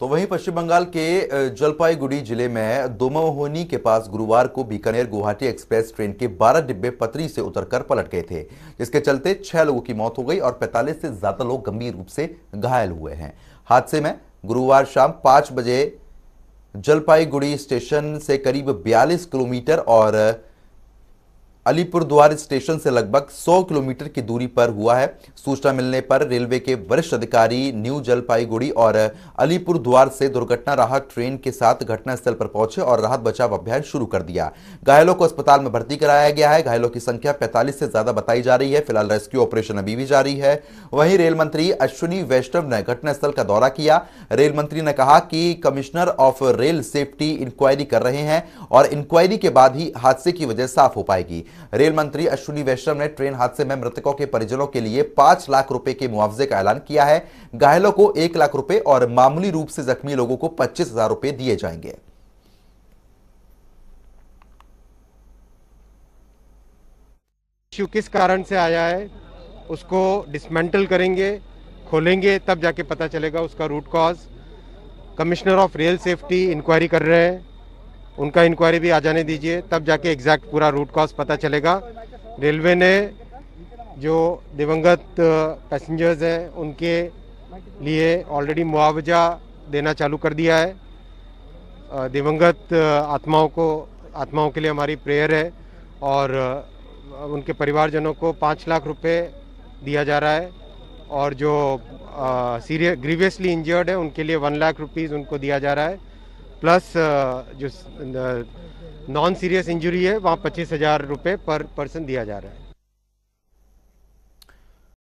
तो वहीं पश्चिम बंगाल के जलपाईगुड़ी जिले में दोमोहोनी के पास गुरुवार को बीकानेर गुवाहाटी एक्सप्रेस ट्रेन के 12 डिब्बे पतरी से उतरकर पलट गए थे जिसके चलते छह लोगों की मौत हो गई और 45 से ज्यादा लोग गंभीर रूप से घायल हुए हैं हादसे में गुरुवार शाम पांच बजे जलपाईगुड़ी स्टेशन से करीब बयालीस किलोमीटर और अलीपुर द्वार स्टेशन से लगभग 100 किलोमीटर की दूरी पर हुआ है सूचना मिलने पर रेलवे के वरिष्ठ अधिकारी न्यू जलपाईगुड़ी और अलीपुर द्वार से दुर्घटना राहत ट्रेन के साथ घटनास्थल पर पहुंचे और राहत बचाव अभियान शुरू कर दिया घायलों को अस्पताल में भर्ती कराया गया है घायलों की संख्या पैंतालीस से ज्यादा बताई जा रही है फिलहाल रेस्क्यू ऑपरेशन अभी भी जारी है वहीं रेल मंत्री अश्विनी वैष्णव ने घटनास्थल का दौरा किया रेल मंत्री ने कहा कि commissioner of rail safety inquiry कर रहे हैं और इंक्वायरी के बाद ही हादसे की वजह साफ हो पाएगी रेल मंत्री अश्विनी वैष्णव ने ट्रेन हादसे में मृतकों के परिजनों के लिए पांच लाख रुपए के मुआवजे का ऐलान किया है घायलों को एक लाख रुपए और मामूली रूप से जख्मी लोगों को पच्चीस हजार रुपए दिए जाएंगे किस कारण से आया है उसको डिसमेंटल करेंगे खोलेंगे तब जाके पता चलेगा उसका root cause commissioner of rail safety inquiry कर रहे हैं उनका इंक्वायरी भी आ जाने दीजिए तब जाके एग्जैक्ट पूरा रूट कॉज पता चलेगा रेलवे ने जो दिवंगत पैसेंजर्स हैं उनके लिए ऑलरेडी मुआवजा देना चालू कर दिया है दिवंगत आत्माओं को आत्माओं के लिए हमारी प्रेयर है और उनके परिवारजनों को पाँच लाख रुपए दिया जा रहा है और जो सीरियस ग्रीवियसली इंजर्ड है उनके लिए वन लाख रुपीज़ उनको दिया जा रहा है प्लस जो नॉन सीरियस इंजरी है वहाँ पच्चीस हज़ार रुपये पर पर्सन दिया जा रहा है